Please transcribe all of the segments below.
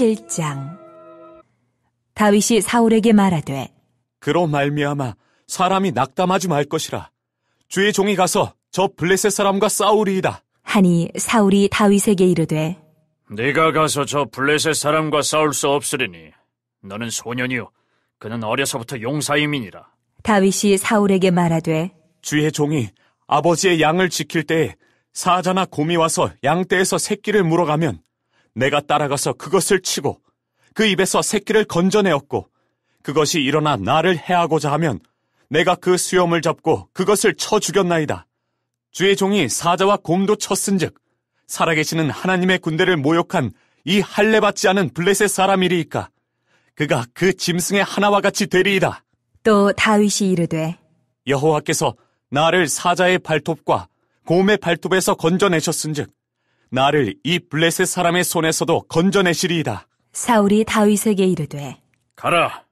7장 다윗이 사울에게 말하되 그로 말미암아 사람이 낙담하지 말 것이라 주의 종이 가서 저 블레셋 사람과 싸우리이다 하니 사울이 다윗에게 이르되 네가 가서 저 블레셋 사람과 싸울 수 없으리니 너는 소년이요 그는 어려서부터 용사임이니라 다윗이 사울에게 말하되 주의 종이 아버지의 양을 지킬 때에 사자나 곰이 와서 양떼에서 새끼를 물어가면 내가 따라가서 그것을 치고 그 입에서 새끼를 건져내었고 그것이 일어나 나를 해하고자 하면 내가 그 수염을 잡고 그것을 쳐 죽였나이다. 주의 종이 사자와 곰도 쳤은즉 살아계시는 하나님의 군대를 모욕한 이 할례받지 않은 블레셋 사람이리이까 그가 그 짐승의 하나와 같이 되리이다. 또 다윗이 이르되 여호와께서 나를 사자의 발톱과 곰의 발톱에서 건져내셨은즉 나를 이 블레셋 사람의 손에서도 건져내시리이다. 사울이 다윗에게 이르되 가라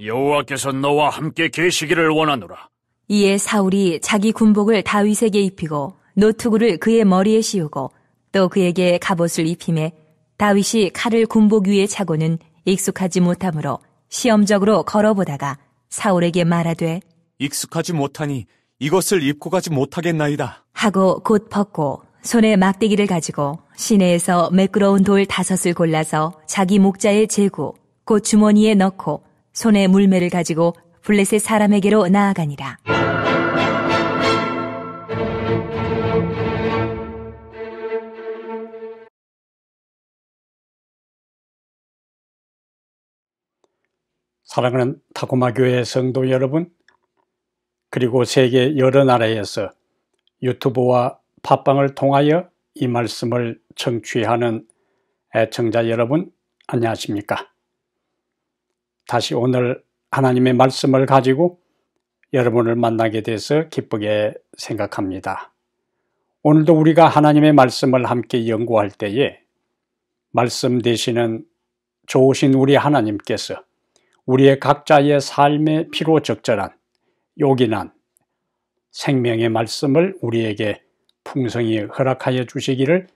여호와께서 너와 함께 계시기를 원하노라. 이에 사울이 자기 군복을 다윗에게 입히고 노트구를 그의 머리에 씌우고 또 그에게 갑옷을 입히매 다윗이 칼을 군복 위에 차고는 익숙하지 못하므로 시험적으로 걸어보다가 사울에게 말하되 익숙하지 못하니 이것을 입고 가지 못하겠나이다 하고 곧 벗고 손에 막대기를 가지고 시내에서 매끄러운 돌 다섯을 골라서 자기 목자에 재고 곧 주머니에 넣고 손에 물매를 가지고 블렛의 사람에게로 나아가니라. 사랑하는 타코마 교회 성도 여러분, 그리고 세계 여러 나라에서 유튜브와 팟빵을 통하여 이 말씀을 청취하는 애청자 여러분 안녕하십니까? 다시 오늘 하나님의 말씀을 가지고 여러분을 만나게 돼서 기쁘게 생각합니다. 오늘도 우리가 하나님의 말씀을 함께 연구할 때에 말씀 되시는 좋으신 우리 하나님께서 우리의 각자의 삶에 피로 적절한 요긴한 생명의 말씀을 우리에게 풍성히 허락하여 주시기를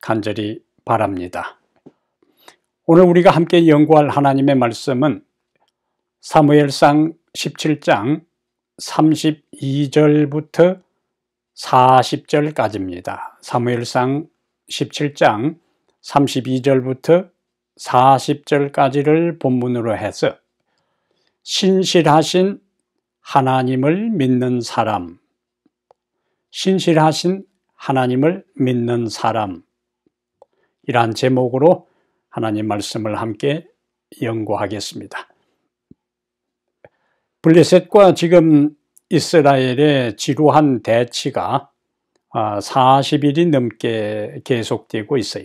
간절히 바랍니다. 오늘 우리가 함께 연구할 하나님의 말씀은 사무엘상 17장 32절부터 40절까지입니다. 사무엘상 17장 32절부터 40절까지를 본문으로 해서 신실하신 하나님을 믿는 사람, 신실하신 하나님을 믿는 사람 이러한 제목으로 하나님 말씀을 함께 연구하겠습니다. 블레셋과 지금 이스라엘의 지루한 대치가 40일이 아, 넘게 계속되고 있어요.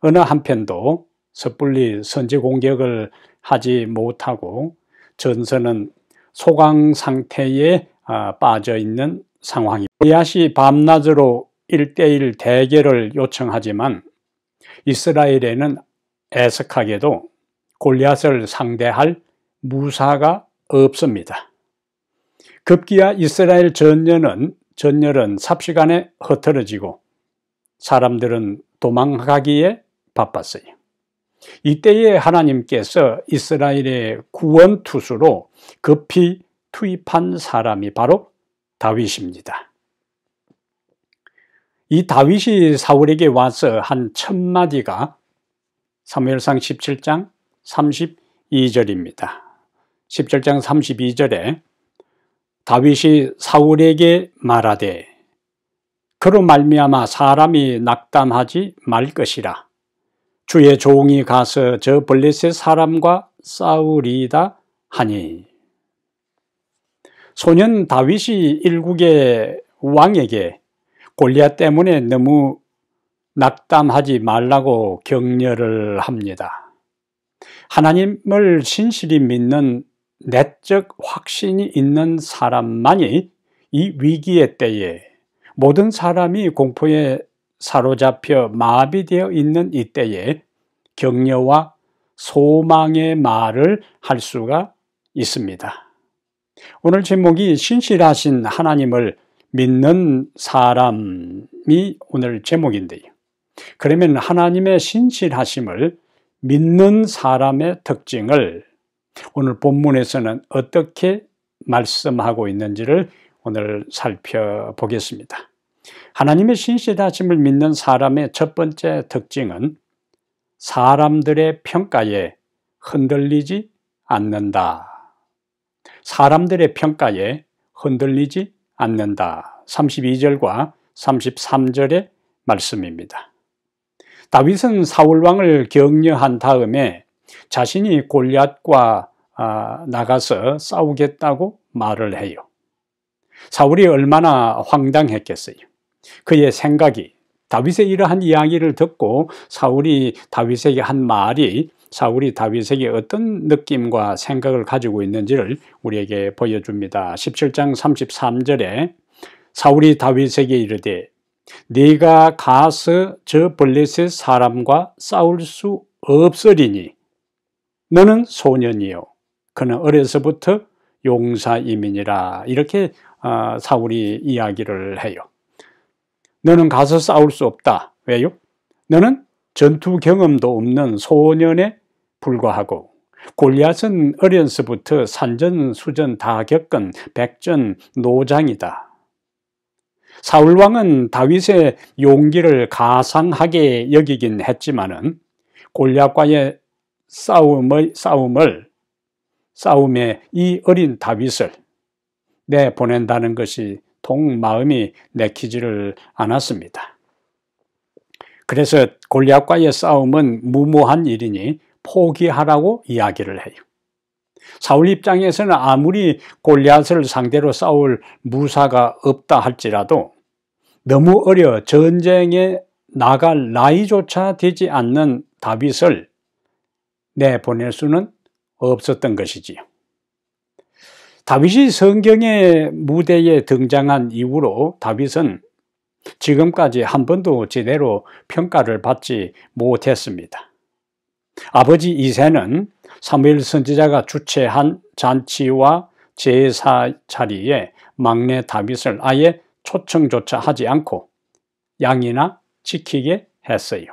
어느 한편도 섣불리 선제 공격을 하지 못하고 전선은 소강 상태에 아, 빠져 있는 상황입니다. 골리앗이 밤낮으로 1대1 대결을 요청하지만 이스라엘에는 애석하게도 골리앗을 상대할 무사가 없습니다. 급기야 이스라엘 전열은 전열은 삽시간에 흐트러지고 사람들은 도망가기에 바빴어요. 이때에 하나님께서 이스라엘의 구원투수로 급히 투입한 사람이 바로 다윗입니다. 이 다윗이 사울에게 와서 한 첫마디가 사무엘상 17장 32절입니다. 17장 32절에 다윗이 사울에게 말하되 그로 말미암아 사람이 낙담하지 말 것이라 주의 종이 가서 저 블레셋 사람과 싸우리다 하니 소년 다윗이 일국의 왕에게 골리앗 때문에 너무 낙담하지 말라고 격려를 합니다. 하나님을 신실히 믿는 내적 확신이 있는 사람만이 이 위기의 때에 모든 사람이 공포에 사로잡혀 마비되어 있는 이 때에 격려와 소망의 말을 할 수가 있습니다. 오늘 제목이 신실하신 하나님을 믿는 사람이 오늘 제목인데요. 그러면 하나님의 신실하심을 믿는 사람의 특징을 오늘 본문에서는 어떻게 말씀하고 있는지를 오늘 살펴보겠습니다. 하나님의 신실하심을 믿는 사람의 첫 번째 특징은 사람들의 평가에 흔들리지 않는다 사람들의 평가에 흔들리지 않는다. 32절과 33절의 말씀입니다. 다윗은 사울 왕을 격려한 다음에 자신이 골리앗과 아, 나가서 싸우겠다고 말을 해요. 사울이 얼마나 황당했겠어요. 그의 생각이 다윗의 이러한 이야기를 듣고 사울이 다윗에게 한 말이 사 우리 다윗에게 어떤 느낌과 생각을 가지고 있는지를 우리에게 보여줍니다. 17장 33절에 사울이 다윗에게 이르되 네가 가서 저 블레셋 사람과 싸울 수 없으리니 너는 소년이요 그는 어려서부터 용사이민이라 이렇게 아, 사울이 이야기를 해요. 너는 가서 싸울 수 없다. 왜요? 너는 전투 경험도 없는 소년의 불과하고 골리앗은 어련서부터 산전수전 다 겪은 백전 노장이다. 사울왕은 다윗의 용기를 가상하게 여기긴 했지만은 골리앗과의 싸움의 싸움을 싸움에 이 어린 다윗을 내보낸다는 것이 동마음이 내키지를 않았습니다. 그래서 골리앗과의 싸움은 무모한 일이니 포기하라고 이야기를 해요. 사울 입장에서는 아무리 골리앗을 상대로 싸울 무사가 없다 할지라도 너무 어려 전쟁에 나갈 나이조차 되지 않는 다윗을 내보낼 수는 없었던 것이지요. 다윗이 성경의 무대에 등장한 이후로 다윗은 지금까지 한 번도 제대로 평가를 받지 못했습니다. 아버지 이세는 사무엘 선지자가 주최한 잔치와 제사 자리에 막내 다윗을 아예 초청조차 하지 않고 양이나 지키게 했어요.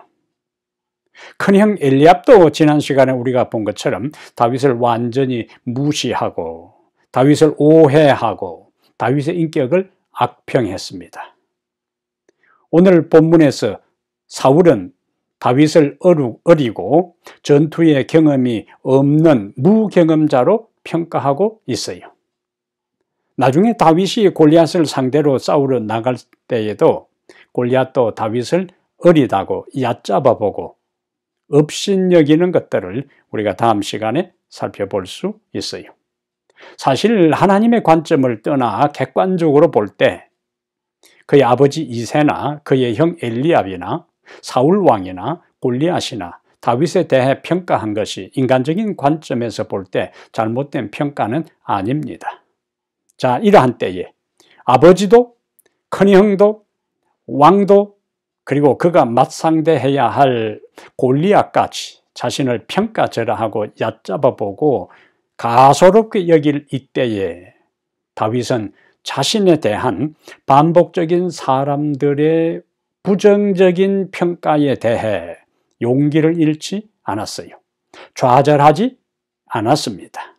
큰형 엘리압도 지난 시간에 우리가 본 것처럼 다윗을 완전히 무시하고 다윗을 오해하고 다윗의 인격을 악평했습니다. 오늘 본문에서 사울은 다윗을 어리고 전투의 경험이 없는 무경험자로 평가하고 있어요. 나중에 다윗이 골리앗을 상대로 싸우러 나갈 때에도 골리앗도 다윗을 어리다고 얕잡아보고 업신여기는 것들을 우리가 다음 시간에 살펴볼 수 있어요. 사실 하나님의 관점을 떠나 객관적으로 볼 때 그의 아버지 이세나 그의 형 엘리압이나 사울 왕이나 골리앗이나 다윗에 대해 평가한 것이 인간적인 관점에서 볼 때 잘못된 평가는 아닙니다. 자, 이러한 때에 아버지도 큰형도 왕도 그리고 그가 맞상대해야 할 골리앗까지 자신을 평가절하하고 얕잡아보고 가소롭게 여길 이때에 다윗은 자신에 대한 반복적인 사람들의 부정적인 평가에 대해 용기를 잃지 않았어요. 좌절하지 않았습니다.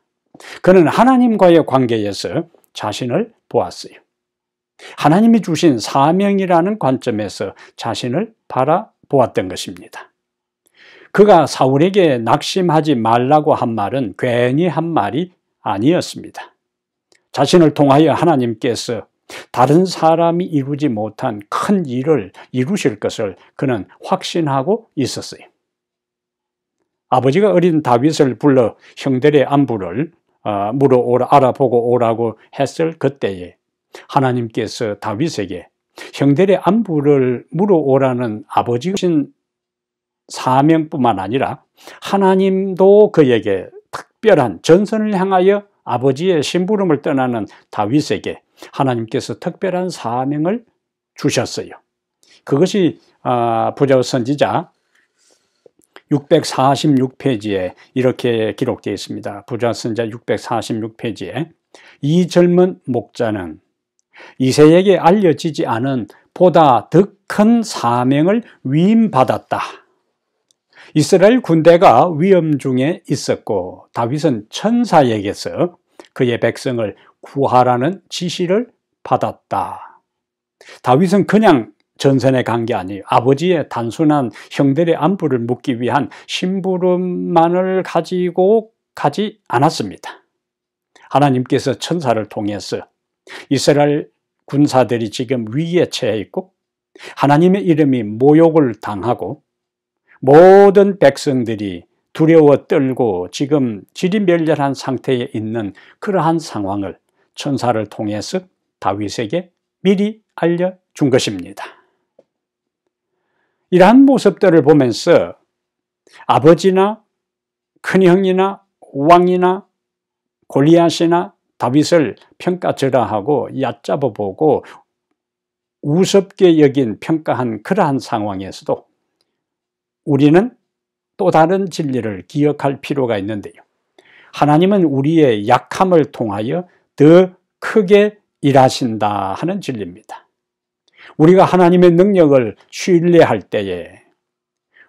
그는 하나님과의 관계에서 자신을 보았어요. 하나님이 주신 사명이라는 관점에서 자신을 바라보았던 것입니다. 그가 사울에게 낙심하지 말라고 한 말은 괜히 한 말이 아니었습니다. 자신을 통하여 하나님께서 다른 사람이 이루지 못한 큰 일을 이루실 것을 그는 확신하고 있었어요. 아버지가 어린 다윗을 불러 형들의 안부를 어, 물어오라 알아보고 오라고 했을 그때에 하나님께서 다윗에게 형들의 안부를 물어오라는 아버지신 사명뿐만 아니라 하나님도 그에게 특별한 전선을 향하여 아버지의 심부름을 떠나는 다윗에게 하나님께서 특별한 사명을 주셨어요. 그것이 아, 부자 선지자 646페이지에 이렇게 기록되어 있습니다. 부자 선지자 646페이지에 이 젊은 목자는 이세에게 알려지지 않은 보다 더 큰 사명을 위임받았다. 이스라엘 군대가 위험 중에 있었고 다윗은 천사에게서 그의 백성을 구하라는 지시를 받았다. 다윗은 그냥 전선에 간 게 아니에요. 아버지의 단순한 형들의 안부를 묻기 위한 심부름만을 가지고 가지 않았습니다. 하나님께서 천사를 통해서 이스라엘 군사들이 지금 위기에 처해 있고 하나님의 이름이 모욕을 당하고 모든 백성들이 두려워 떨고 지금 지리멸렬한 상태에 있는 그러한 상황을 천사를 통해서 다윗에게 미리 알려준 것입니다. 이러한 모습들을 보면서 아버지나 큰형이나 왕이나 골리앗이나 다윗을 평가절하하고 얕잡아보고 우습게 여긴 평가한 그러한 상황에서도 우리는 또 다른 진리를 기억할 필요가 있는데요. 하나님은 우리의 약함을 통하여 더 크게 일하신다 하는 진리입니다. 우리가 하나님의 능력을 신뢰할 때에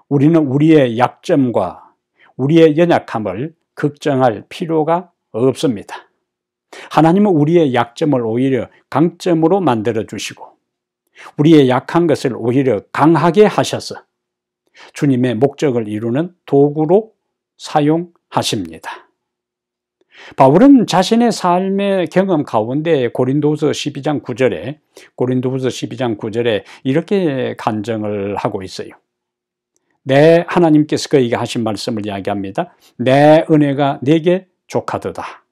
우리는 우리의 약점과 우리의 연약함을 걱정할 필요가 없습니다. 하나님은 우리의 약점을 오히려 강점으로 만들어 주시고 우리의 약한 것을 오히려 강하게 하셔서 주님의 목적을 이루는 도구로 사용하십니다. 바울은 자신의 삶의 경험 가운데 고린도서 12장 9절에 고린도서 12장 9절에 이렇게 간증을 하고 있어요. 내 하나님께서 그에게 하신 말씀을 이야기합니다. 내 은혜가 내게 족하도다.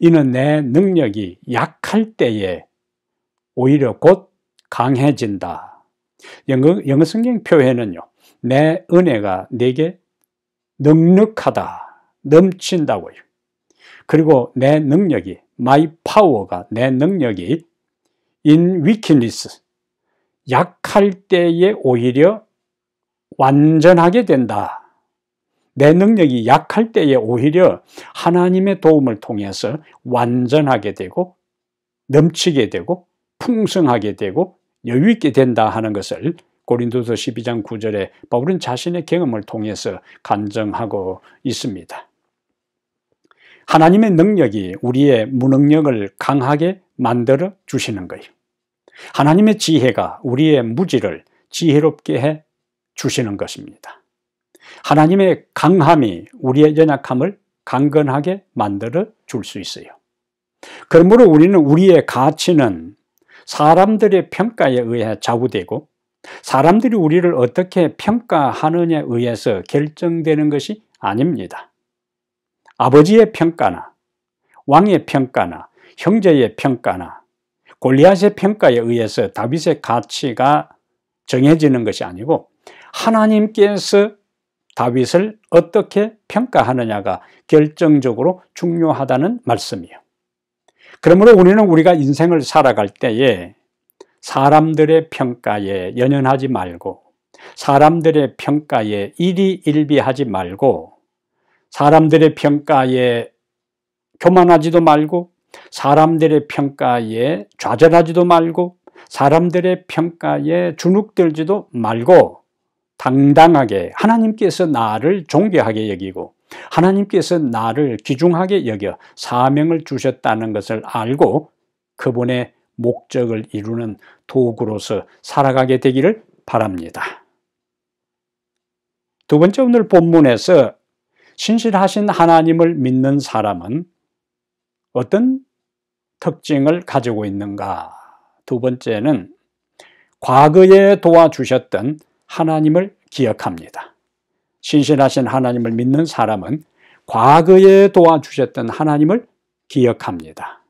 이는 내 능력이 약할 때에 오히려 곧 강해진다. 영어, 영어 성경 표현은요. 내 은혜가 내게 능력하다, 넘친다고요. 그리고 내 능력이 my power가 내 능력이 in weakness 약할 때에 오히려 완전하게 된다. 내 능력이 약할 때에 오히려 하나님의 도움을 통해서 완전하게 되고 넘치게 되고 풍성하게 되고 여유 있게 된다 하는 것을 고린도서 12장 9절에 바울은 자신의 경험을 통해서 간증하고 있습니다. 하나님의 능력이 우리의 무능력을 강하게 만들어 주시는 거예요. 하나님의 지혜가 우리의 무지를 지혜롭게 해 주시는 것입니다. 하나님의 강함이 우리의 연약함을 강건하게 만들어 줄 수 있어요. 그러므로 우리는 우리의 가치는 사람들의 평가에 의해 좌우되고 사람들이 우리를 어떻게 평가하느냐에 의해서 결정되는 것이 아닙니다. 아버지의 평가나 왕의 평가나 형제의 평가나 골리앗의 평가에 의해서 다윗의 가치가 정해지는 것이 아니고 하나님께서 다윗을 어떻게 평가하느냐가 결정적으로 중요하다는 말씀이에요. 그러므로 우리는 우리가 인생을 살아갈 때에 사람들의 평가에 연연하지 말고 사람들의 평가에 일희일비하지 말고 사람들의 평가에 교만하지도 말고 사람들의 평가에 좌절하지도 말고 사람들의 평가에 주눅들지도 말고 당당하게 하나님께서 나를 존귀하게 여기고 하나님께서 나를 귀중하게 여겨 사명을 주셨다는 것을 알고 그분의 목적을 이루는 도구로서 살아가게 되기를 바랍니다. 두 번째 오늘 본문에서 신실하신 하나님을 믿는 사람은 어떤 특징을 가지고 있는가? 두 번째는 과거에 도와주셨던 하나님을 기억합니다. 신실하신 하나님을 믿는 사람은 과거에 도와주셨던 하나님을 기억합니다.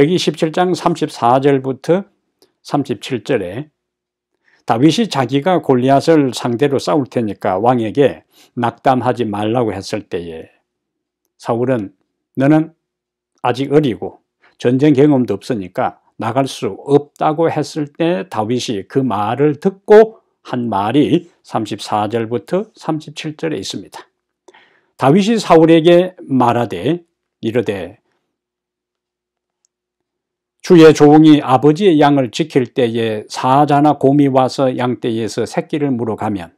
여기 17장 34절부터 37절에 다윗이 자기가 골리앗을 상대로 싸울 테니까 왕에게 낙담하지 말라고 했을 때에 사울은 너는 아직 어리고 전쟁 경험도 없으니까 나갈 수 없다고 했을 때 다윗이 그 말을 듣고 한 말이 34절부터 37절에 있습니다. 다윗이 사울에게 말하되 이르되 주의 종이 아버지의 양을 지킬 때에 사자나 곰이 와서 양떼에서 새끼를 물어가면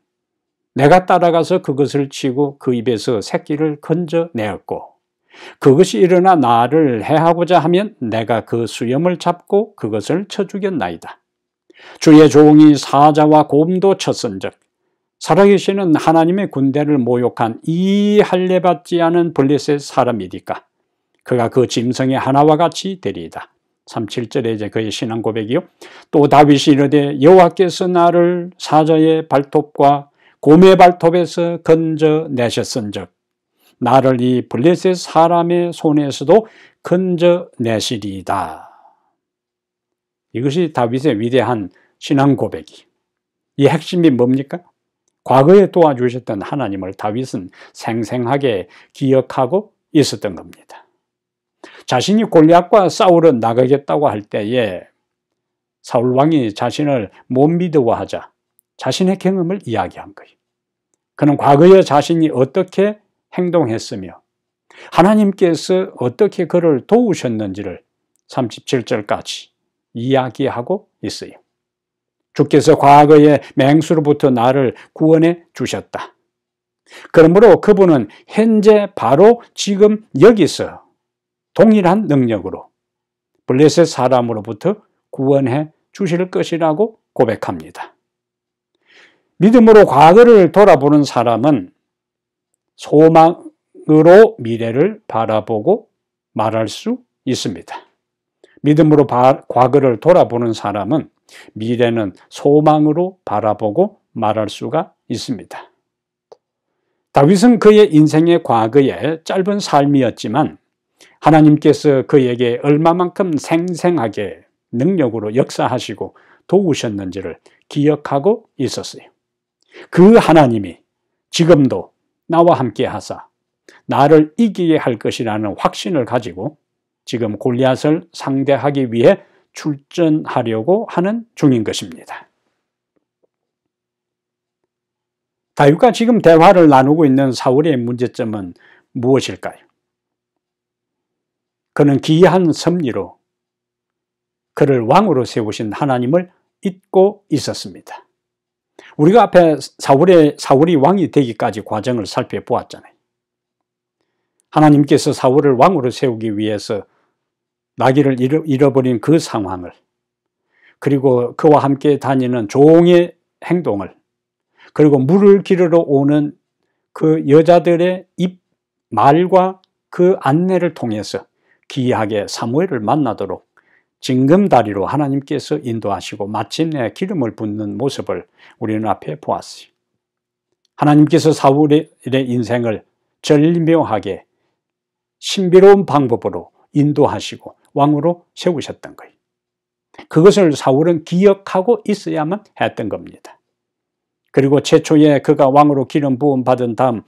내가 따라가서 그것을 치고 그 입에서 새끼를 건져내었고 그것이 일어나 나를 해하고자 하면 내가 그 수염을 잡고 그것을 쳐 죽였나이다. 주의 종이 사자와 곰도 쳤은즉 살아계시는 하나님의 군대를 모욕한 이 할례받지 않은 블레셋 사람이니까 그가 그 짐승의 하나와 같이 되리이다. 3 7절에 이제 그의 신앙 고백이요. 또 다윗이 이르되 여호와께서 나를 사자의 발톱과 곰의 발톱에서 건져 내셨은즉 나를 이 블레셋 사람의 손에서도 건져 내시리이다. 이것이 다윗의 위대한 신앙 고백이. 이 핵심이 뭡니까? 과거에 도와주셨던 하나님을 다윗은 생생하게 기억하고 있었던 겁니다. 자신이 골리앗과 싸우러 나가겠다고 할 때에 사울 왕이 자신을 못 믿어워하자 자신의 경험을 이야기한 거예요. 그는 과거에 자신이 어떻게 행동했으며 하나님께서 어떻게 그를 도우셨는지를 37절까지 이야기하고 있어요. 주께서 과거의 맹수로부터 나를 구원해 주셨다. 그러므로 그분은 현재 바로 지금 여기서 동일한 능력으로 블레셋 사람으로부터 구원해 주실 것이라고 고백합니다. 믿음으로 과거를 돌아보는 사람은 소망으로 미래를 바라보고 말할 수 있습니다. 믿음으로 바, 과거를 돌아보는 사람은 미래는 소망으로 바라보고 말할 수가 있습니다. 다윗은 그의 인생의 과거에 짧은 삶이었지만 하나님께서 그에게 얼마만큼 생생하게 능력으로 역사하시고 도우셨는지를 기억하고 있었어요. 그 하나님이 지금도 나와 함께 하사 나를 이기게 할 것이라는 확신을 가지고 지금 골리앗을 상대하기 위해 출전하려고 하는 중인 것입니다. 다윗과 지금 대화를 나누고 있는 사울의 문제점은 무엇일까요? 그는 기이한 섭리로 그를 왕으로 세우신 하나님을 잊고 있었습니다. 우리가 앞에 사울의, 사울이 왕이 되기까지 과정을 살펴보았잖아요. 하나님께서 사울을 왕으로 세우기 위해서 나귀를 잃어버린 그 상황을 그리고 그와 함께 다니는 종의 행동을 그리고 물을 기르러 오는 그 여자들의 입 말과 그 안내를 통해서 기이하게 사무엘을 만나도록 징검다리로 하나님께서 인도하시고 마침내 기름을 붓는 모습을 우리 눈앞에 보았어요. 하나님께서 사울의 인생을 절묘하게 신비로운 방법으로 인도하시고 왕으로 세우셨던 거예요. 그것을 사울은 기억하고 있어야만 했던 겁니다. 그리고 최초에 그가 왕으로 기름 부음 받은 다음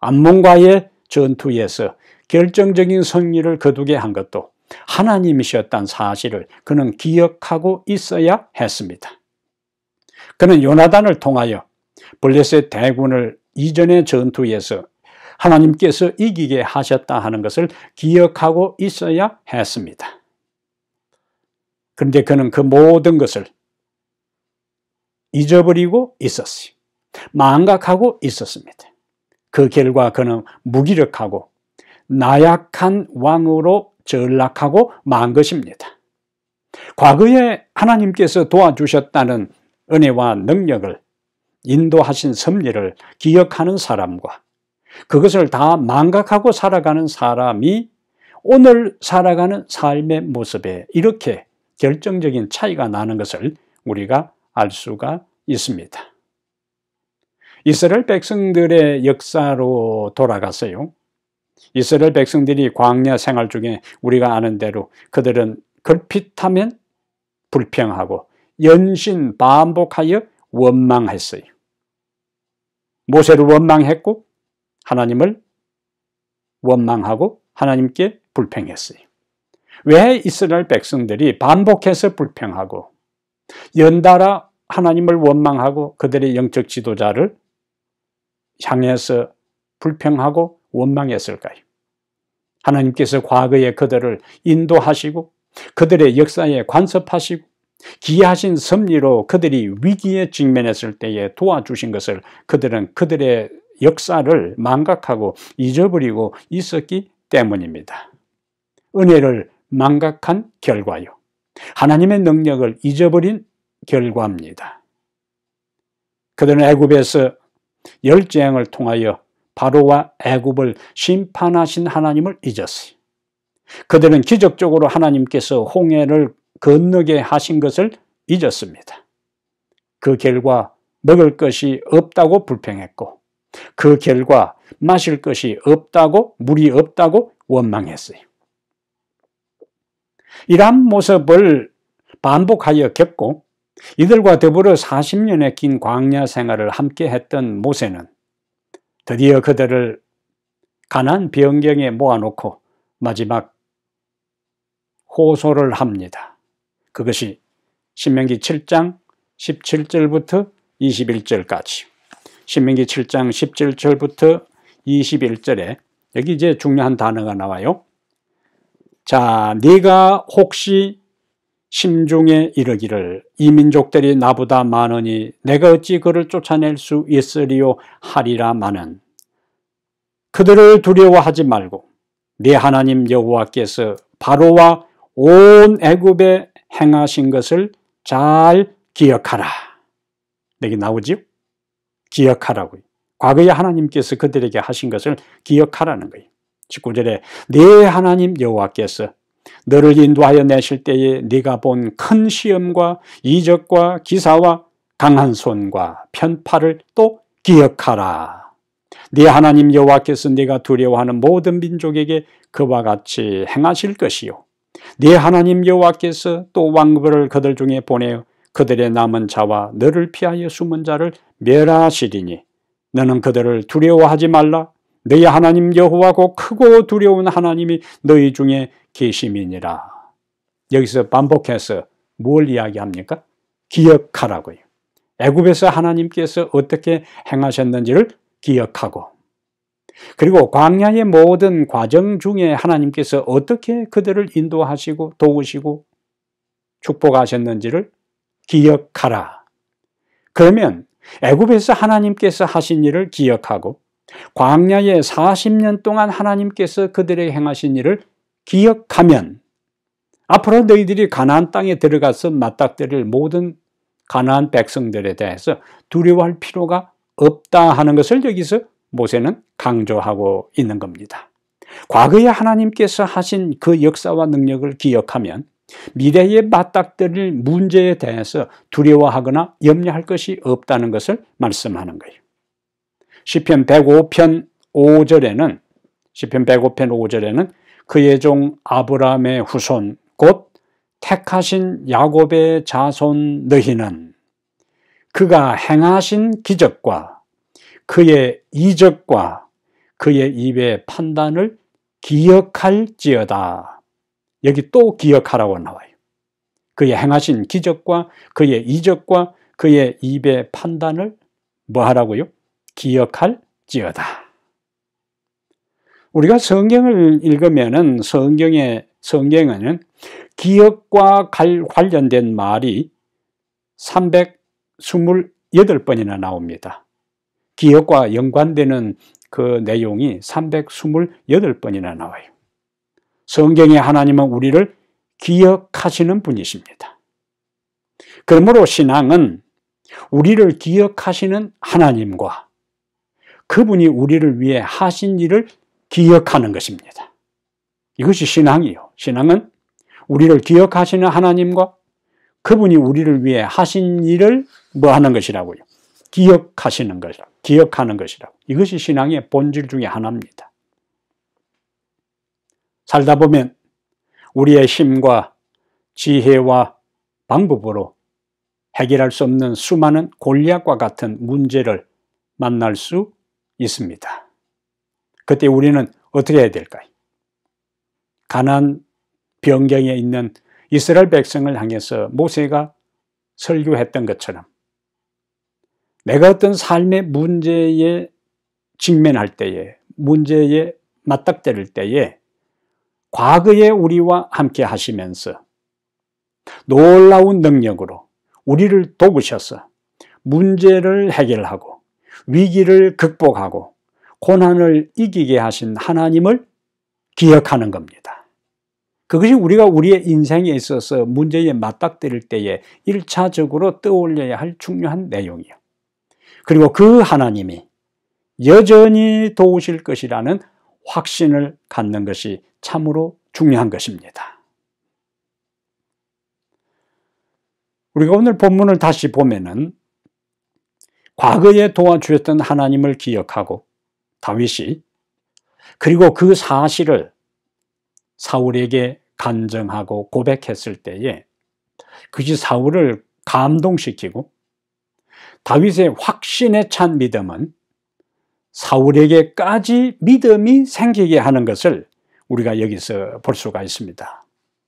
암몽과의 전투에서 결정적인 승리를 거두게 한 것도 하나님이셨다는 사실을 그는 기억하고 있어야 했습니다. 그는 요나단을 통하여 블레셋 대군을 이전의 전투에서 하나님께서 이기게 하셨다 하는 것을 기억하고 있어야 했습니다. 그런데 그는 그 모든 것을 잊어버리고 있었어요. 망각하고 있었습니다. 그 결과 그는 무기력하고 나약한 왕으로 전락하고 만 것입니다. 과거에 하나님께서 도와주셨다는 은혜와 능력을 인도하신 섭리를 기억하는 사람과 그것을 다 망각하고 살아가는 사람이 오늘 살아가는 삶의 모습에 이렇게 결정적인 차이가 나는 것을 우리가 알 수가 있습니다. 이스라엘 백성들의 역사로 돌아가서요. 이스라엘 백성들이 광야 생활 중에 우리가 아는 대로 그들은 걸핏하면 불평하고 연신 반복하여 원망했어요. 모세를 원망했고 하나님을 원망하고 하나님께 불평했어요. 왜 이스라엘 백성들이 반복해서 불평하고 연달아 하나님을 원망하고 그들의 영적 지도자를 향해서 불평하고 원망했을까요? 하나님께서 과거에 그들을 인도하시고 그들의 역사에 간섭하시고 기하신 섭리로 그들이 위기에 직면했을 때에 도와주신 것을 그들은 그들의 역사를 망각하고 잊어버리고 있었기 때문입니다. 은혜를 망각한 결과요. 하나님의 능력을 잊어버린 결과입니다. 그들은 애굽에서 열재앙을 통하여 바로와 애굽을 심판하신 하나님을 잊었어요. 그들은 기적적으로 하나님께서 홍해를 건너게 하신 것을 잊었습니다. 그 결과 먹을 것이 없다고 불평했고 그 결과 마실 것이 없다고 물이 없다고 원망했어요. 이러한 모습을 반복하여 겪고 이들과 더불어 40년의 긴 광야 생활을 함께 했던 모세는 드디어 그들을 가난 변경에 모아놓고 마지막 호소를 합니다. 그것이 신명기 7장 17절부터 21절까지 신명기 7장 17절부터 21절에 여기 이제 중요한 단어가 나와요. 자, 네가 혹시 심중에 이르기를 이민족들이 나보다 많으니 내가 어찌 그를 쫓아낼 수 있으리요 하리라 마는 그들을 두려워하지 말고 네 하나님 여호와께서 바로와 온 애굽에 행하신 것을 잘 기억하라. 내게 나오지요? 기억하라고요. 과거에 하나님께서 그들에게 하신 것을 기억하라는 거예요. 19절에 네 하나님 여호와께서 너를 인도하여 내실 때에 네가 본 큰 시험과 이적과 기사와 강한 손과 편파를 또 기억하라. 네 하나님 여호와께서 네가 두려워하는 모든 민족에게 그와 같이 행하실 것이요. 네 하나님 여호와께서 또 왕벌을 그들 중에 보내어 그들의 남은 자와 너를 피하여 숨은 자를 멸하시리니 너는 그들을 두려워하지 말라 너희 하나님 여호와고 크고 두려운 하나님이 너희 중에 계심이니라. 여기서 반복해서 뭘 이야기합니까? 기억하라고요. 애굽에서 하나님께서 어떻게 행하셨는지를 기억하고 그리고 광야의 모든 과정 중에 하나님께서 어떻게 그들을 인도하시고 도우시고 축복하셨는지를 기억하라. 그러면 애굽에서 하나님께서 하신 일을 기억하고 광야에 40년 동안 하나님께서 그들의 행하신 일을 기억하면 앞으로 너희들이 가나안 땅에 들어가서 맞닥뜨릴 모든 가나안 백성들에 대해서 두려워할 필요가 없다 하는 것을 여기서 모세는 강조하고 있는 겁니다. 과거에 하나님께서 하신 그 역사와 능력을 기억하면 미래에 맞닥뜨릴 문제에 대해서 두려워하거나 염려할 것이 없다는 것을 말씀하는 거예요. 시편 105편 5절에는 시편 105편 5절에는 그의 종 아브라함의 후손 곧 택하신 야곱의 자손 너희는 그가 행하신 기적과 그의 이적과 그의 입의 판단을 기억할지어다. 여기 또 기억하라고 나와요. 그의 행하신 기적과 그의 이적과 그의 입의 판단을 뭐 하라고요? 기억할지어다. 우리가 성경을 읽으면 성경에 성경에는 기억과 관련된 말이 328번이나 나옵니다. 기억과 연관되는 그 내용이 328번이나 나와요. 성경의 하나님은 우리를 기억하시는 분이십니다. 그러므로 신앙은 우리를 기억하시는 하나님과 그분이 우리를 위해 하신 일을 기억하는 것입니다. 이것이 신앙이요. 신앙은 우리를 기억하시는 하나님과 그분이 우리를 위해 하신 일을 뭐 하는 것이라고요. 기억하시는 것이라 기억하는 것이라 이것이 신앙의 본질 중의 하나입니다. 살다 보면 우리의 힘과 지혜와 방법으로 해결할 수 없는 수많은 골리앗과 같은 문제를 만날 수 있습니다. 그때 우리는 어떻게 해야 될까요? 가난 변경에 있는 이스라엘 백성을 향해서 모세가 설교했던 것처럼 내가 어떤 삶의 문제에 직면할 때에 문제에 맞닥뜨릴 때에 과거의 우리와 함께 하시면서 놀라운 능력으로 우리를 돕으셔서 문제를 해결하고 위기를 극복하고 고난을 이기게 하신 하나님을 기억하는 겁니다. 그것이 우리가 우리의 인생에 있어서 문제에 맞닥뜨릴 때에 1차적으로 떠올려야 할 중요한 내용이요. 그리고 그 하나님이 여전히 도우실 것이라는 확신을 갖는 것이 참으로 중요한 것입니다. 우리가 오늘 본문을 다시 보면은 과거에 도와주셨던 하나님을 기억하고 다윗이 그리고 그 사실을 사울에게 간증하고 고백했을 때에 그것 사울을 감동시키고 다윗의 확신에 찬 믿음은 사울에게까지 믿음이 생기게 하는 것을 우리가 여기서 볼 수가 있습니다.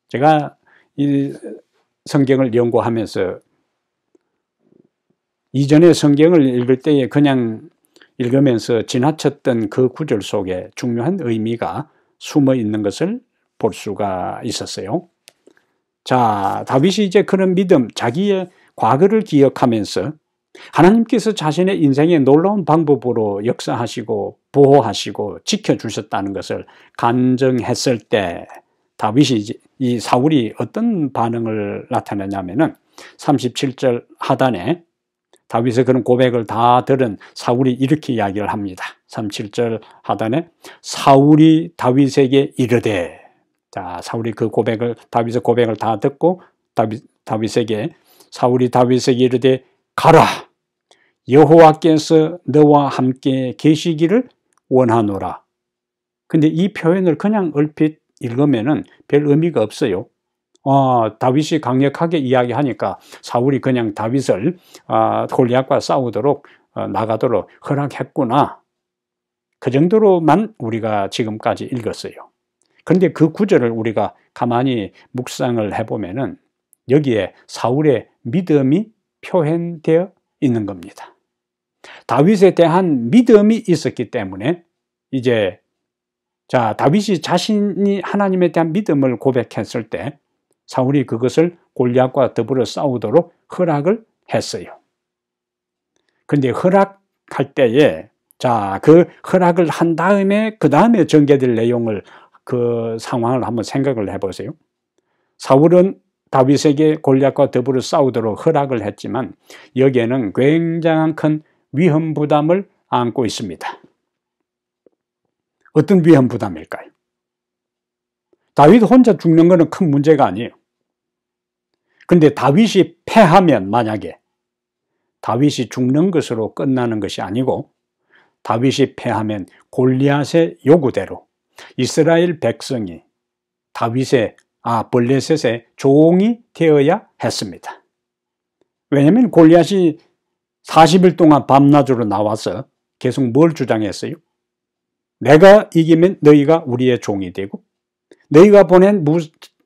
제가 이 성경을 연구하면서 이전에 성경을 읽을 때에 그냥 읽으면서 지나쳤던 그 구절 속에 중요한 의미가 숨어 있는 것을 볼 수가 있었어요. 자, 다윗이 이제 그런 믿음, 자기의 과거를 기억하면서 하나님께서 자신의 인생의 놀라운 방법으로 역사하시고 보호하시고 지켜주셨다는 것을 간증했을 때 다윗이 이 사울이 어떤 반응을 나타내냐면은 37절 하단에 다윗의 그런 고백을 다 들은 사울이 이렇게 이야기를 합니다. 37절 하단에 사울이 다윗에게 이르되 자, 사울이 그 고백을 다윗의 고백을 다 듣고 다윗 다윗에게 사울이 다윗에게 이르되 가라 여호와께서 너와 함께 계시기를 원하노라. 근데 이 표현을 그냥 얼핏 읽으면은 별 의미가 없어요. 어, 다윗이 강력하게 이야기하니까 사울이 그냥 다윗을 어, 골리앗과 싸우도록 어, 나가도록 허락했구나. 그 정도로만 우리가 지금까지 읽었어요. 그런데 그 구절을 우리가 가만히 묵상을 해보면은 여기에 사울의 믿음이 표현되어 있는 겁니다. 다윗에 대한 믿음이 있었기 때문에 이제 자, 다윗이 자신이 하나님에 대한 믿음을 고백했을 때 사울이 그것을 골리앗과 더불어 싸우도록 허락을 했어요. 근데 허락할 때에 자, 그 허락을 한 다음에 그 다음에 전개될 내용을 그 상황을 한번 생각을 해 보세요. 사울은 다윗에게 골리앗과 더불어 싸우도록 허락을 했지만 여기에는 굉장한 큰 위험 부담을 안고 있습니다. 어떤 위험 부담일까요? 다윗 혼자 죽는 것은 큰 문제가 아니에요. 근데 다윗이 패하면 만약에 다윗이 죽는 것으로 끝나는 것이 아니고 다윗이 패하면 골리앗의 요구대로 이스라엘 백성이 다윗의 아 블레셋의 종이 되어야 했습니다. 왜냐하면 골리앗이 40일 동안 밤낮으로 나와서 계속 뭘 주장했어요? 내가 이기면 너희가 우리의 종이 되고 너희가 보낸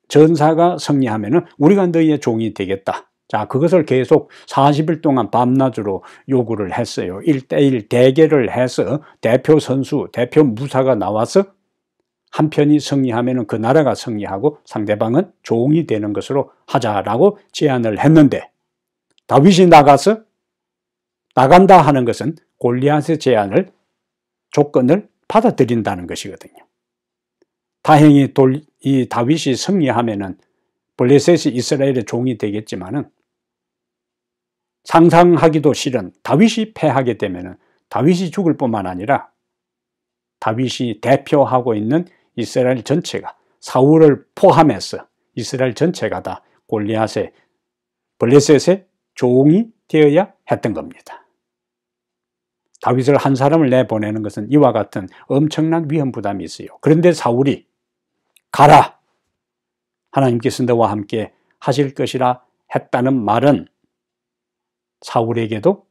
전사가 승리하면 우리가 너희의 종이 되겠다. 자, 그것을 계속 40일 동안 밤낮으로 요구를 했어요. 1대1 대결을 해서 대표 선수, 대표 무사가 나와서 한 편이 승리하면 그 나라가 승리하고 상대방은 종이 되는 것으로 하자라고 제안을 했는데 다윗이 나가서 나간다 하는 것은 골리앗의 제안을 조건을 받아들인다는 것이거든요. 다행히 돌, 이 다윗이 승리하면은 블레셋이 이스라엘의 종이 되겠지만은 상상하기도 싫은 다윗이 패하게 되면은 다윗이 죽을 뿐만 아니라 다윗이 대표하고 있는 이스라엘 전체가 사울을 포함해서 이스라엘 전체가 다 골리앗의 블레셋의 종이 되어야 했던 겁니다. 다윗을 한 사람을 내보내는 것은 이와 같은 엄청난 위험 부담이 있어요. 그런데 사울이 가라. 하나님께서 너와 함께 하실 것이라 했다는 말은 사울에게도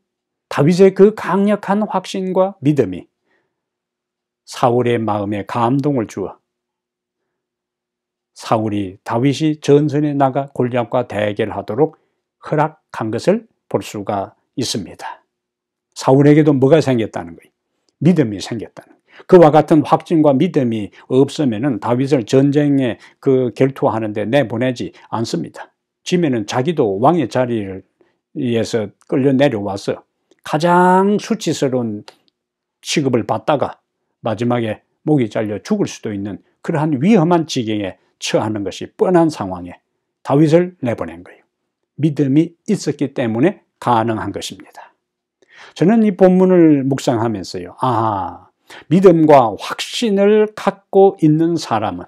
다윗의 그 강력한 확신과 믿음이 사울의 마음에 감동을 주어 사울이 다윗이 전선에 나가 골리앗과 대결하도록 허락한 것을 볼 수가 있습니다. 사울에게도 뭐가 생겼다는 거예요? 믿음이 생겼다는 거예요. 그와 같은 확신과 믿음이 없으면 다윗을 전쟁에 그 결투하는데 내보내지 않습니다. 지면은 자기도 왕의 자리에서 끌려 내려와서 가장 수치스러운 취급을 받다가 마지막에 목이 잘려 죽을 수도 있는 그러한 위험한 지경에 처하는 것이 뻔한 상황에 다윗을 내보낸 거예요. 믿음이 있었기 때문에 가능한 것입니다. 저는 이 본문을 묵상하면서요. 아, 믿음과 확신을 갖고 있는 사람은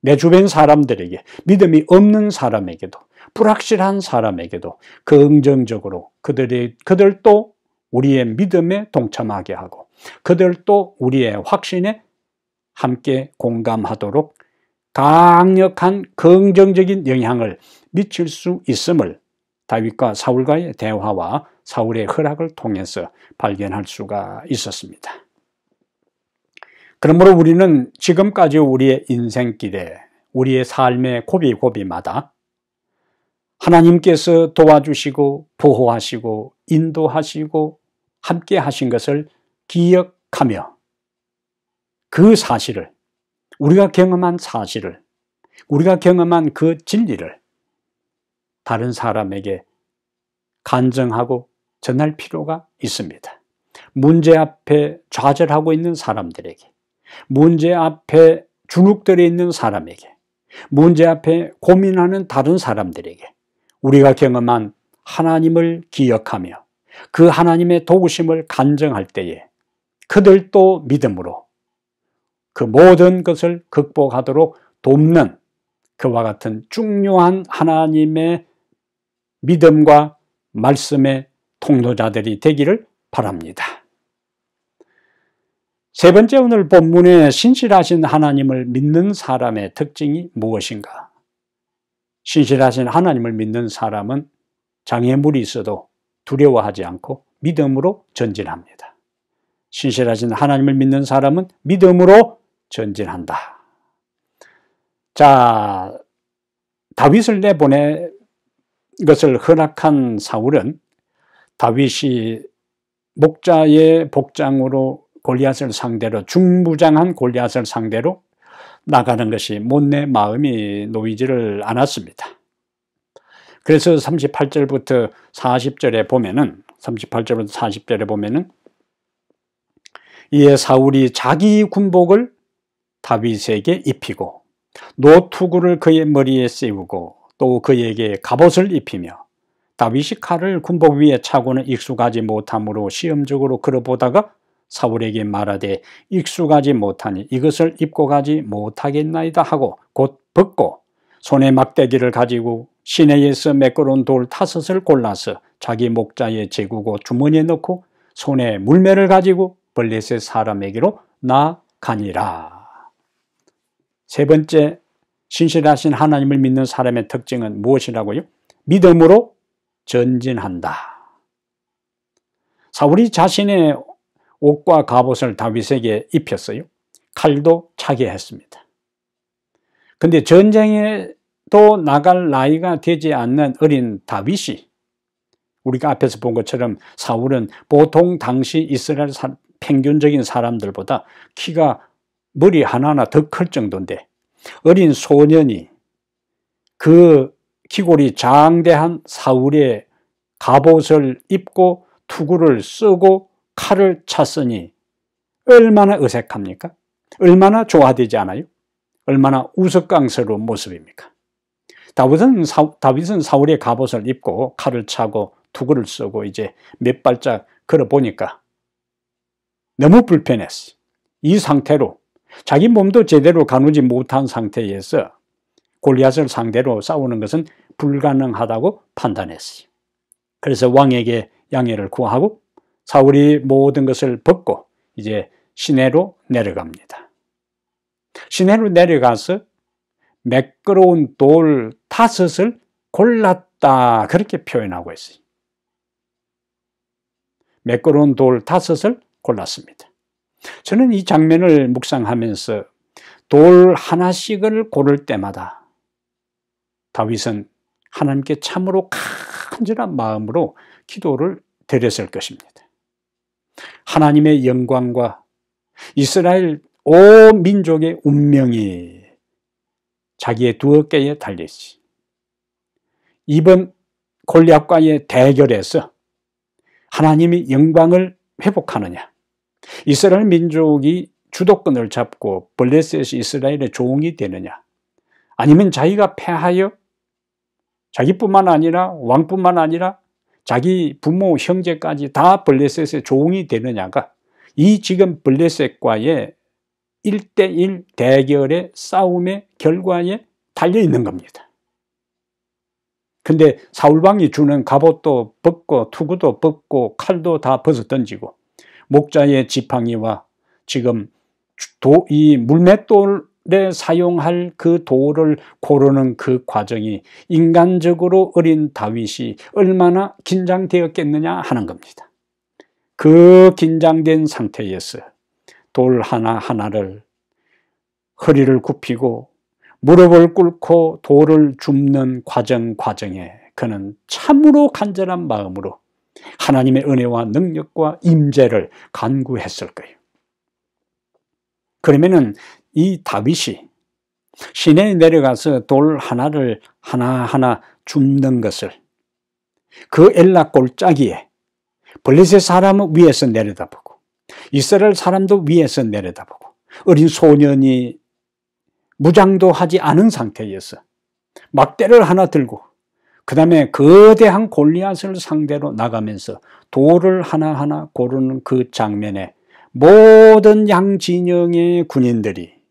내 주변 사람들에게 믿음이 없는 사람에게도 불확실한 사람에게도 그 긍정적으로 그들이 그들도 우리의 믿음에 동참하게 하고 그들도 우리의 확신에 함께 공감하도록 강력한 긍정적인 영향을 미칠 수 있음을 다윗과 사울과의 대화와 사울의 허락을 통해서 발견할 수가 있었습니다. 그러므로 우리는 지금까지 우리의 인생길에 우리의 삶의 고비고비마다 하나님께서 도와주시고 보호하시고 인도하시고 함께 하신 것을 기억하며 그 사실을 우리가 경험한 사실을 우리가 경험한 그 진리를 다른 사람에게 간증하고 전할 필요가 있습니다. 문제 앞에 좌절하고 있는 사람들에게 문제 앞에 주눅들이 있는 사람에게, 문제 앞에 고민하는 다른 사람들에게 우리가 경험한 하나님을 기억하며 그 하나님의 도우심을 간증할 때에 그들도 믿음으로 그 모든 것을 극복하도록 돕는 그와 같은 중요한 하나님의 믿음과 말씀의 통로자들이 되기를 바랍니다. 세 번째 오늘 본문에 신실하신 하나님을 믿는 사람의 특징이 무엇인가? 신실하신 하나님을 믿는 사람은 장애물이 있어도 두려워하지 않고 믿음으로 전진합니다. 신실하신 하나님을 믿는 사람은 믿음으로 전진한다. 자, 다윗을 내보내 것을 허락한 사울은 다윗이 목자의 복장으로 골리앗을 상대로 중무장한 골리앗을 상대로 나가는 것이 못내 마음이 놓이지를 않았습니다. 그래서 38절부터 40절에 보면은 38절부터 40절에 보면은 이에 사울이 자기 군복을 다윗에게 입히고 노투구를 그의 머리에 씌우고 또 그에게 갑옷을 입히며 다윗이 칼을 군복 위에 차고는 익숙하지 못함으로 시험적으로 걸어보다가 사울에게 말하되 익숙하지 못하니 이것을 입고 가지 못하겠나이다 하고 곧 벗고 손에 막대기를 가지고 시내에서 매끄러운 돌 타섯을 골라서 자기 목자에 재구고 주머니에 넣고 손에 물매를 가지고 벌레의 사람에게로 나가니라. 세 번째 신실하신 하나님을 믿는 사람의 특징은 무엇이라고요? 믿음으로 전진한다. 사울이 자신의 옷과 갑옷을 다윗에게 입혔어요. 칼도 차게 했습니다. 근데 전쟁에도 나갈 나이가 되지 않는 어린 다윗이 우리가 앞에서 본 것처럼 사울은 보통 당시 이스라엘 평균적인 사람들보다 키가 머리 하나하나 더 클 정도인데 어린 소년이 그 키골이 장대한 사울의 갑옷을 입고 투구를 쓰고 칼을 찼으니 얼마나 어색합니까? 얼마나 좋아되지 않아요? 얼마나 우스꽝스러운 모습입니까? 다윗은, 사, 다윗은 사울의 갑옷을 입고 칼을 차고 투구를 쓰고 이제 몇 발짝 걸어보니까 너무 불편했어. 이 상태로 자기 몸도 제대로 가누지 못한 상태에서 골리앗을 상대로 싸우는 것은 불가능하다고 판단했어요. 그래서 왕에게 양해를 구하고 사울이 모든 것을 벗고 이제 시내로 내려갑니다. 시내로 내려가서 매끄러운 돌 다섯을 골랐다 그렇게 표현하고 있어요. 매끄러운 돌 다섯을 골랐습니다. 저는 이 장면을 묵상하면서 돌 하나씩을 고를 때마다 다윗은 하나님께 참으로 간절한 마음으로 기도를 드렸을 것입니다. 하나님의 영광과 이스라엘 온 민족의 운명이 자기의 두 어깨에 달렸지. 이번 골리앗과의 대결에서 하나님이 영광을 회복하느냐. 이스라엘 민족이 주도권을 잡고 블레셋이 이스라엘의 종이 되느냐. 아니면 자기가 패하여 자기뿐만 아니라 왕뿐만 아니라 자기 부모, 형제까지 다 블레셋의 종이 되느냐가 이 지금 블레셋과의 1대1 대결의 싸움의 결과에 달려 있는 겁니다. 근데 사울방이 주는 갑옷도 벗고 투구도 벗고 칼도 다 벗어 던지고 목자의 지팡이와 지금 도, 이 물맷돌 내 사용할 그 도를 고르는 그 과정이 인간적으로 어린 다윗이 얼마나 긴장되었겠느냐 하는 겁니다. 그 긴장된 상태에서 돌 하나하나를 허리를 굽히고 무릎을 꿇고 돌을 줍는 과정 과정에 그는 참으로 간절한 마음으로 하나님의 은혜와 능력과 임재를 간구했을 거예요. 그러면은 이 다윗이 시내에 내려가서 돌 하나를 하나하나 줍는 것을 그 엘라 골짜기에 블레셋 사람은 위에서 내려다보고 이스라엘 사람도 위에서 내려다보고 어린 소년이 무장도 하지 않은 상태에서 막대를 하나 들고 그 다음에 거대한 골리앗을 상대로 나가면서 돌을 하나하나 고르는 그 장면에 모든 양진영의 군인들이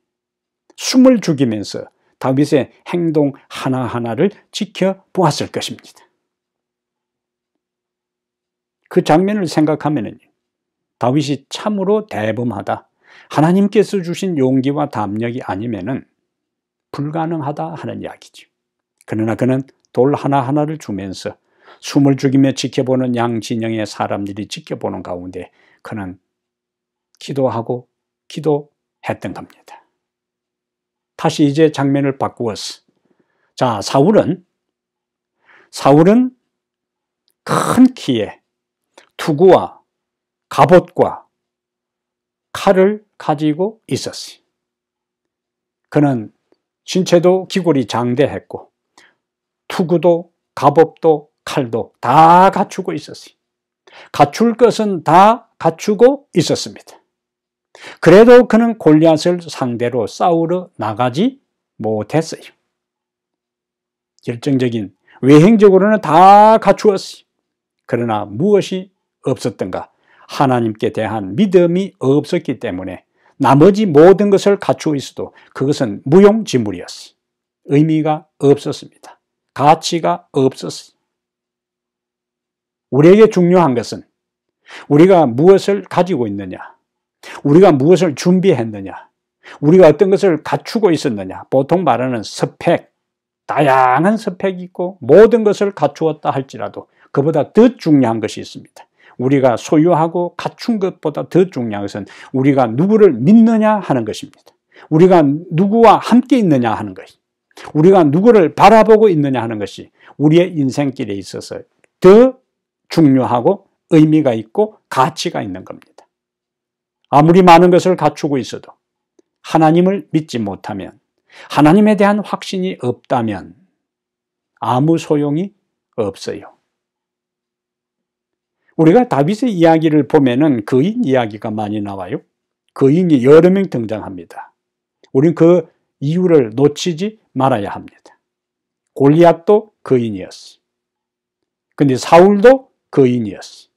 숨을 죽이면서 다윗의 행동 하나하나를 지켜보았을 것입니다. 그 장면을 생각하면 다윗이 참으로 대범하다. 하나님께서 주신 용기와 담력이 아니면 불가능하다 하는 이야기죠. 그러나 그는 돌 하나하나를 주면서 숨을 죽이며 지켜보는 양 진영의 사람들이 지켜보는 가운데 그는 기도하고 기도했던 겁니다. 다시 이제 장면을 바꾸었어. 자, 사울은 사울은 큰 키에 투구와 갑옷과 칼을 가지고 있었어 그는 신체도 기골이 장대했고 투구도 갑옷도 칼도 다 갖추고 있었어 갖출 것은 다 갖추고 있었습니다. 그래도 그는 골리앗을 상대로 싸우러 나가지 못했어요. 결정적인 외행적으로는 다 갖추었어요. 그러나 무엇이 없었던가? 하나님께 대한 믿음이 없었기 때문에 나머지 모든 것을 갖추어 있어도 그것은 무용지물이었어요. 의미가 없었습니다. 가치가 없었어요. 우리에게 중요한 것은 우리가 무엇을 가지고 있느냐 우리가 무엇을 준비했느냐? 우리가 어떤 것을 갖추고 있었느냐? 보통 말하는 스펙. 다양한 스펙이 있고 모든 것을 갖추었다 할지라도 그보다 더 중요한 것이 있습니다. 우리가 소유하고 갖춘 것보다 더 중요한 것은 우리가 누구를 믿느냐 하는 것입니다. 우리가 누구와 함께 있느냐 하는 것이 우리가 누구를 바라보고 있느냐 하는 것이 우리의 인생길에 있어서 더 중요하고 의미가 있고 가치가 있는 겁니다. 아무리 많은 것을 갖추고 있어도 하나님을 믿지 못하면, 하나님에 대한 확신이 없다면 아무 소용이 없어요. 우리가 다윗의 이야기를 보면은 그인 이야기가 많이 나와요. 그인이 여러 명 등장합니다. 우린 그 이유를 놓치지 말아야 합니다. 골리앗도 그인이었어. 근데 사울도 그인이었어.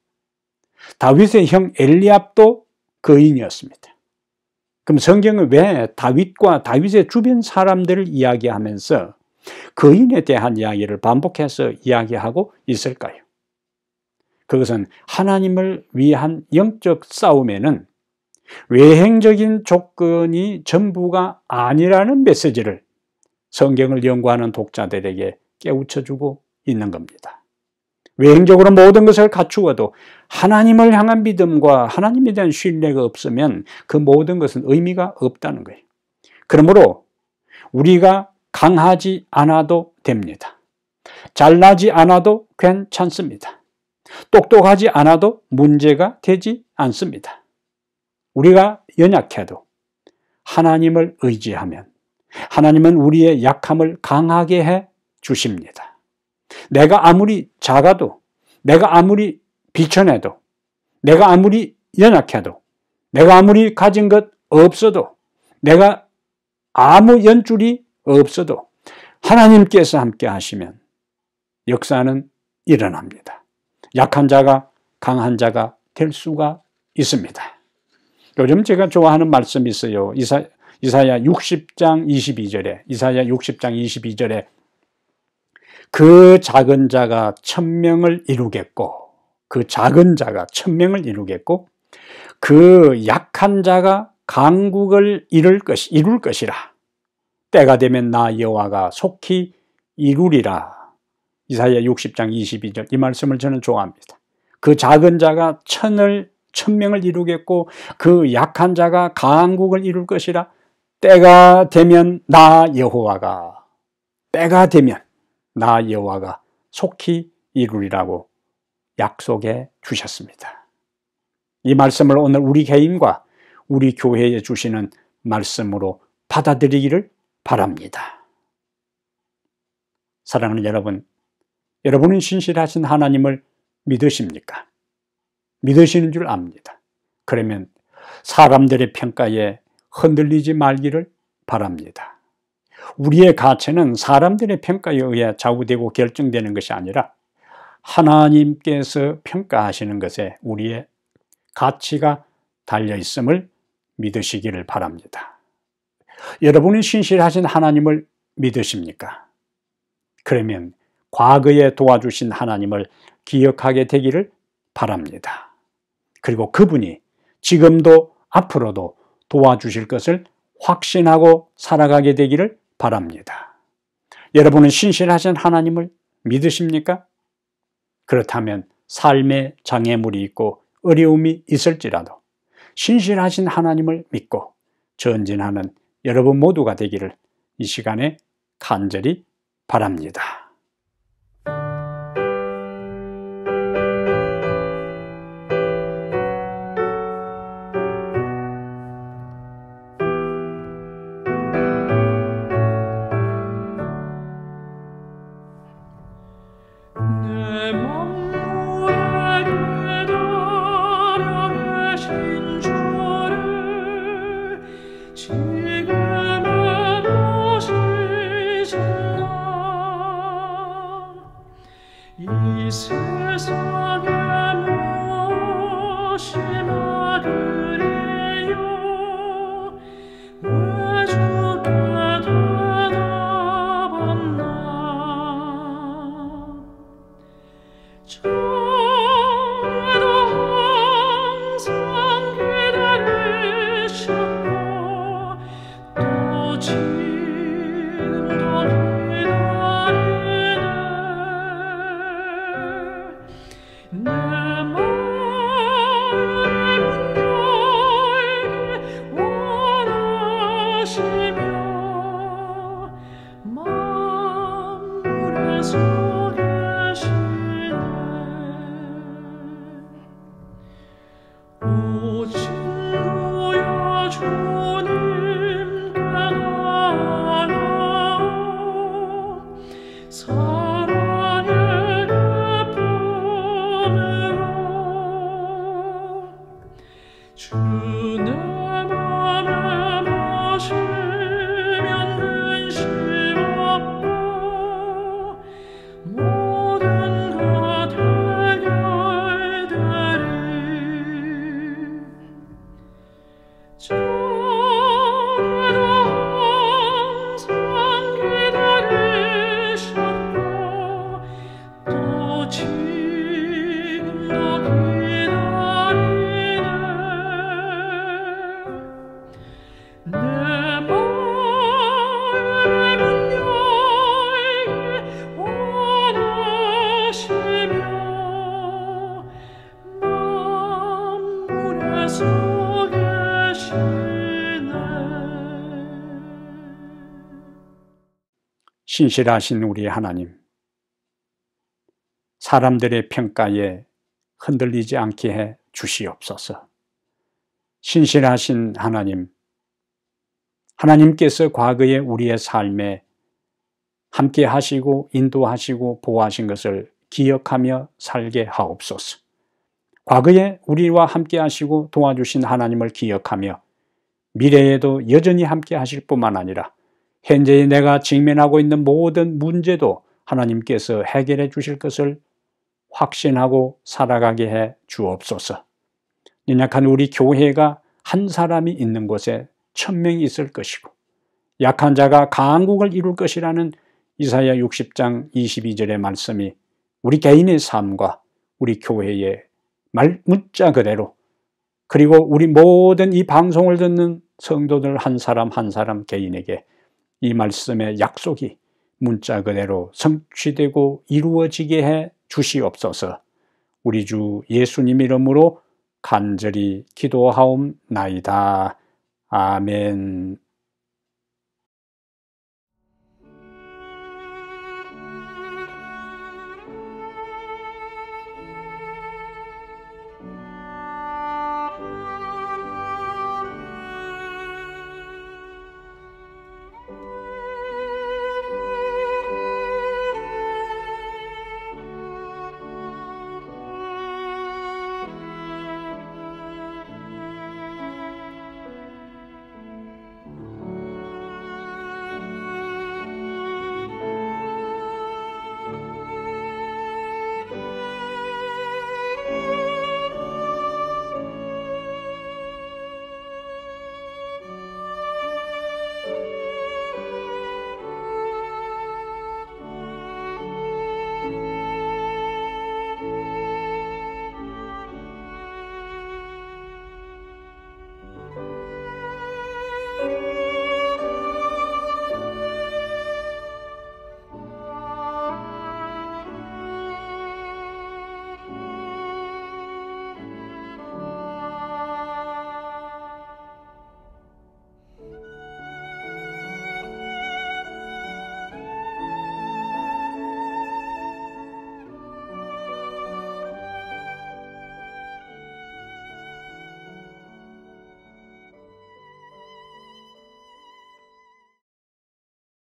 다윗의 형 엘리압도 거인이었습니다. 그 그럼 성경은 왜 다윗과 다윗의 주변 사람들을 이야기하면서 거인에 그 대한 이야기를 반복해서 이야기하고 있을까요? 그것은 하나님을 위한 영적 싸움에는 외행적인 조건이 전부가 아니라는 메시지를 성경을 연구하는 독자들에게 깨우쳐주고 있는 겁니다. 외형적으로 모든 것을 갖추어도 하나님을 향한 믿음과 하나님에 대한 신뢰가 없으면 그 모든 것은 의미가 없다는 거예요. 그러므로 우리가 강하지 않아도 됩니다. 잘나지 않아도 괜찮습니다. 똑똑하지 않아도 문제가 되지 않습니다. 우리가 연약해도 하나님을 의지하면 하나님은 우리의 약함을 강하게 해 주십니다. 내가 아무리 작아도, 내가 아무리 비천해도, 내가 아무리 연약해도, 내가 아무리 가진 것 없어도, 내가 아무 연줄이 없어도, 하나님께서 함께 하시면 역사는 일어납니다. 약한 자가 강한 자가 될 수가 있습니다. 요즘 제가 좋아하는 말씀이 있어요. 이사, 이사야 60장 22절에, 이사야 60장 22절에 그 작은 자가 천명을 이루겠고 그 작은 자가 천명을 이루겠고 그 약한 자가 강국을 이룰, 것, 이룰 것이라 때가 되면 나 여호와가 속히 이루리라 이사야 60장 22절 이 말씀을 저는 좋아합니다 그 작은 자가 천을 천명을 이루겠고 그 약한 자가 강국을 이룰 것이라 때가 되면 나 여호와가 때가 되면 나 여호와가 속히 이루리라고 약속해 주셨습니다. 이 말씀을 오늘 우리 개인과 우리 교회에 주시는 말씀으로 받아들이기를 바랍니다. 사랑하는 여러분, 여러분은 신실하신 하나님을 믿으십니까? 믿으시는 줄 압니다. 그러면 사람들의 평가에 흔들리지 말기를 바랍니다. 우리의 가치는 사람들의 평가에 의해 좌우되고 결정되는 것이 아니라 하나님께서 평가하시는 것에 우리의 가치가 달려 있음을 믿으시기를 바랍니다. 여러분이 신실하신 하나님을 믿으십니까? 그러면 과거에 도와주신 하나님을 기억하게 되기를 바랍니다. 그리고 그분이 지금도 앞으로도 도와주실 것을 확신하고 살아가게 되기를 바랍니다. 바랍니다. 여러분은 신실하신 하나님을 믿으십니까? 그렇다면 삶의 장애물이 있고 어려움이 있을지라도 신실하신 하나님을 믿고 전진하는 여러분 모두가 되기를 이 시간에 간절히 바랍니다. kisses 신실하신 우리 하나님, 사람들의 평가에 흔들리지 않게 해 주시옵소서. 신실하신 하나님, 하나님께서 과거에 우리의 삶에 함께 하시고 인도하시고 보호하신 것을 기억하며 살게 하옵소서. 과거에 우리와 함께 하시고 도와주신 하나님을 기억하며 미래에도 여전히 함께 하실 뿐만 아니라 현재 내가 직면하고 있는 모든 문제도 하나님께서 해결해 주실 것을 확신하고 살아가게 해 주옵소서. 연약한 우리 교회가 한 사람이 있는 곳에 천 명이 있을 것이고 약한 자가 강국을 이룰 것이라는 이사야 60장 22절의 말씀이 우리 개인의 삶과 우리 교회의 말 문자 그대로 그리고 우리 모든 이 방송을 듣는 성도들 한 사람 한 사람 개인에게 이 말씀의 약속이 문자 그대로 성취되고 이루어지게 해 주시옵소서 우리 주 예수님 이름으로 간절히 기도하옵나이다. 아멘.